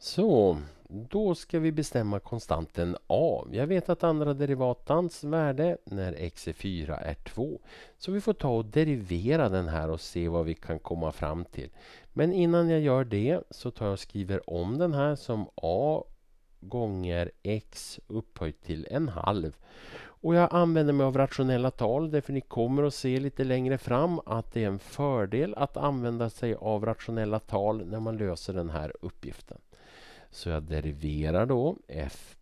Så, då ska vi bestämma konstanten a. Jag vet att andra derivatans värde när x är 4 är 2. Så vi får ta och derivera den här och se vad vi kan komma fram till. Men innan jag gör det så tar jag och skriver om den här som a gånger x upphöjt till en halv. Och jag använder mig av rationella tal därför ni kommer att se lite längre fram att det är en fördel att använda sig av rationella tal när man löser den här uppgiften. Så jag deriverar då f'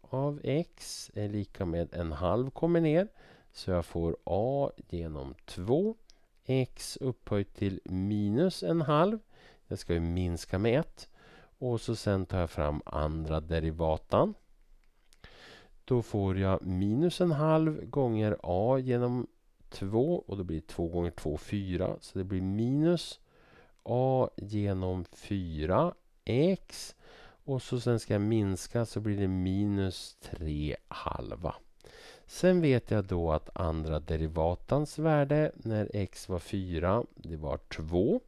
av x är lika med en halv kommer ner. Så jag får a genom 2 x upphöjt till minus en halv. Jag ska ju minska med 1. Och så sen tar jag fram andra derivatan. Då får jag minus en halv gånger a genom 2 och då blir 2 gånger 2 4. Så det blir minus a genom 4 x och så sen ska jag minska så blir det minus 3 halva. Sen vet jag då att andra derivatans värde när x var 4, det var 2.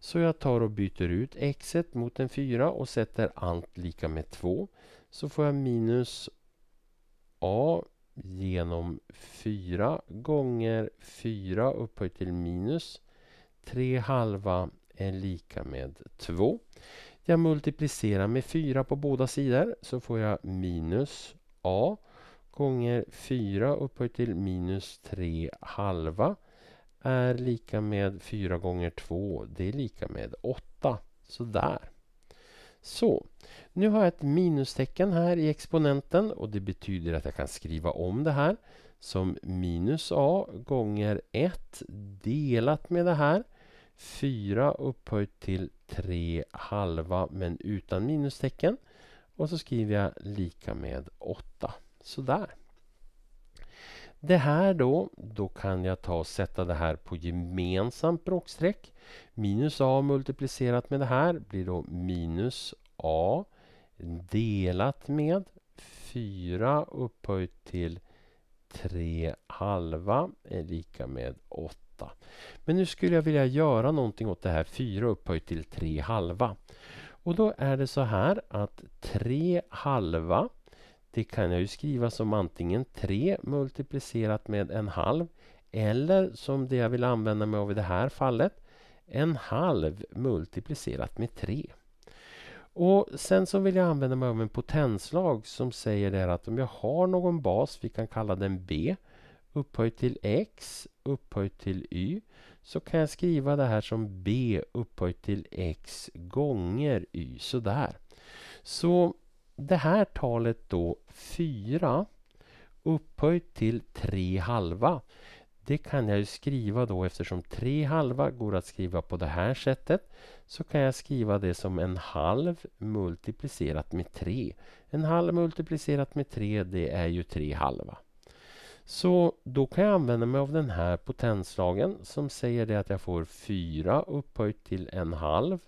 Så jag tar och byter ut x mot en 4 och sätter allt lika med 2. Så får jag minus a genom 4 gånger 4 upphöjt till minus 3 halva är lika med 2. Jag multiplicerar med 4 på båda sidor så får jag minus a gånger 4 upphöjt till minus 3 halva är lika med 4 gånger 2. Det är lika med 8. Sådär. Så, nu har jag ett minustecken här i exponenten och det betyder att jag kan skriva om det här som minus a gånger 1 delat med det här 4 upphöjt till 3 halva men utan minustecken. Och så skriver jag lika med 8. Sådär. Det här då, då kan jag ta och sätta det här på gemensamt bråkstreck. Minus a multiplicerat med det här blir då minus a delat med 4 upphöjt till 3 halva är lika med 8. Men nu skulle jag vilja göra någonting åt det här 4 upphöjt till 3 halva. Och då är det så här att 3 halva det kan jag ju skriva som antingen 3 multiplicerat med en halv eller som det jag vill använda mig av i det här fallet en halv multiplicerat med 3. Och Sen så vill jag använda mig av en potenslag som säger där att om jag har någon bas, vi kan kalla den B, upphöjt till X upphöjt till Y, så kan jag skriva det här som B upphöjt till X gånger Y, sådär. Så det här talet då 4 upphöjt till 3 halva. Det kan jag ju skriva då eftersom tre halva går att skriva på det här sättet. Så kan jag skriva det som en halv multiplicerat med tre. En halv multiplicerat med tre, det är ju tre halva. Så då kan jag använda mig av den här potenslagen som säger det att jag får 4 upphöjt till en halv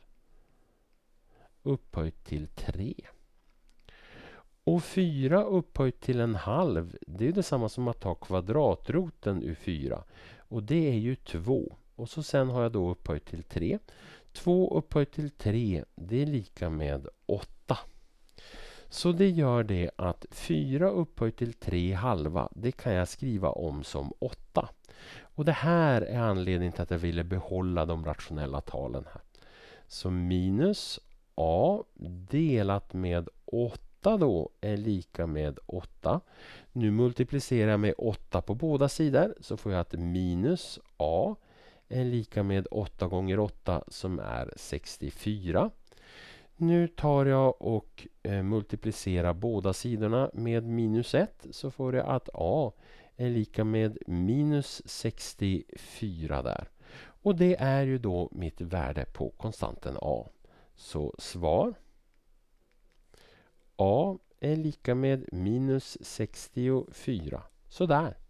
upphöjt till 3. Och 4 upphöjt till en halv, det är detsamma som att ta kvadratroten ur 4. Och det är ju 2. Och så sen har jag då upphöjt till 3. 2 upphöjt till 3, det är lika med 8. Så det gör det att 4 upphöjt till 3 halva, det kan jag skriva om som 8. Och det här är anledningen till att jag ville behålla de rationella talen här. Så minus a delat med 8 8 då är lika med 8. Nu multiplicerar jag med 8 på båda sidor så får jag att minus a är lika med 8 gånger 8 som är 64. Nu tar jag och eh, multiplicerar båda sidorna med minus 1 så får jag att a är lika med minus 64 där. Och det är ju då mitt värde på konstanten a. Så svar a är lika med minus 64. Sådär.